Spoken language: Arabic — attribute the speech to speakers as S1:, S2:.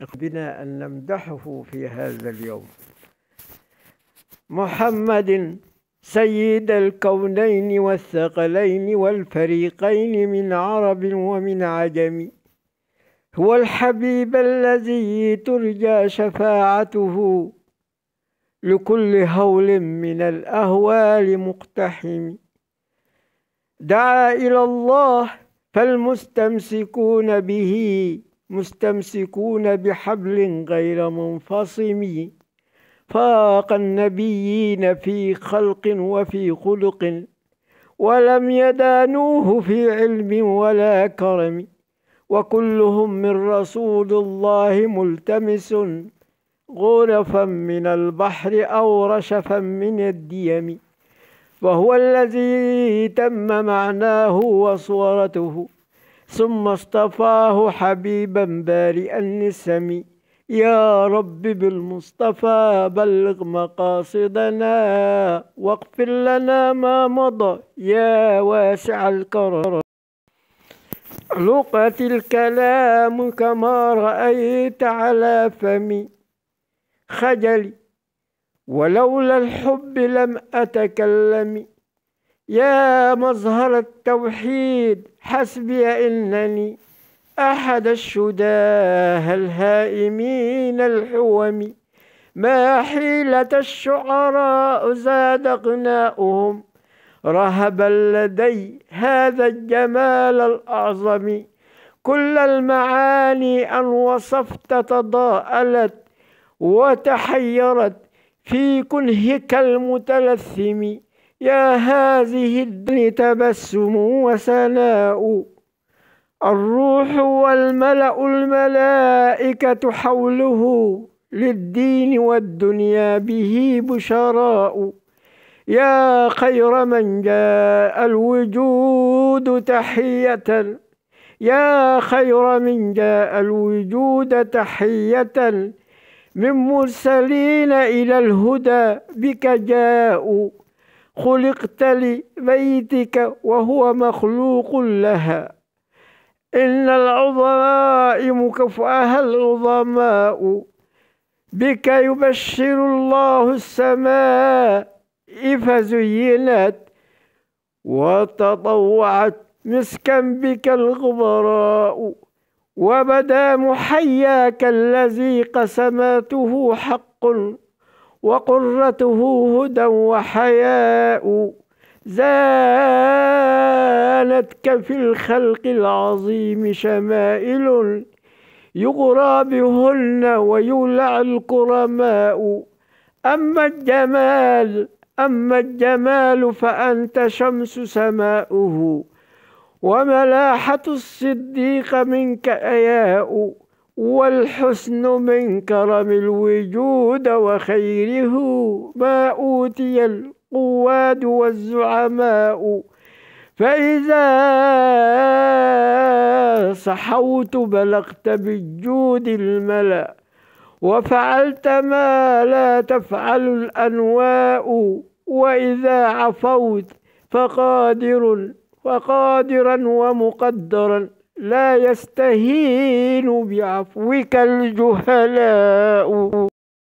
S1: بنا أن نمدحه في هذا اليوم محمد سيد الكونين والثقلين والفريقين من عرب ومن عجم هو الحبيب الذي ترجى شفاعته لكل هول من الأهوال مقتحم دعا إلى الله فالمستمسكون به مستمسكون بحبل غير منفصم فاق النبيين في خلق وفي خلق ولم يدانوه في علم ولا كرم وكلهم من رسول الله ملتمس غرفا من البحر أو رشفا من الديم وهو الذي تم معناه وصورته ثم اصطفاه حبيبا بارئا النسم يا رب بالمصطفى بلغ مقاصدنا واغفر لنا ما مضى يا واسع الكرم لقت الكلام كما رأيت على فمي خجلي ولولا الحب لم أتكلم يا مظهر التوحيد حسبي إنني أحد الشداه الهائمين الحوم ما حيلة الشعراء زاد غناؤهم رهبا لدي هذا الجمال الأعظم كل المعاني أن وصفت تضاءلت وتحيرت في كنهك المتلثم يا هذه الدنيا تبسم وسناء الروح والملأ الملائكة حوله للدين والدنيا به بشراء يا خير من جاء الوجود تحية يا خير من جاء الوجود تحية من مرسلين إلى الهدى بك جاءوا خلقت لبيتك وهو مخلوق لها إن العظماء كفأها العظماء بك يبشر الله السماء فزينت وتطوعت مسكا بك الغبراء وبدا محياك الذي قسمته حق وقرته هدى وحياء زانتك في الخلق العظيم شمائل يغرى بهن ويولع الكرماء أما الجمال أما الجمال فأنت شمس سماؤه وملاحة الصديق منك أياء والحسن من كرم الوجود وخيره ما أوتي القواد والزعماء فإذا صحوت بلغت بالجود الملأ وفعلت ما لا تفعل الأنواء وإذا عفوت فقادر فقادرا ومقدرا لا يستهين بعفوك الجهلاء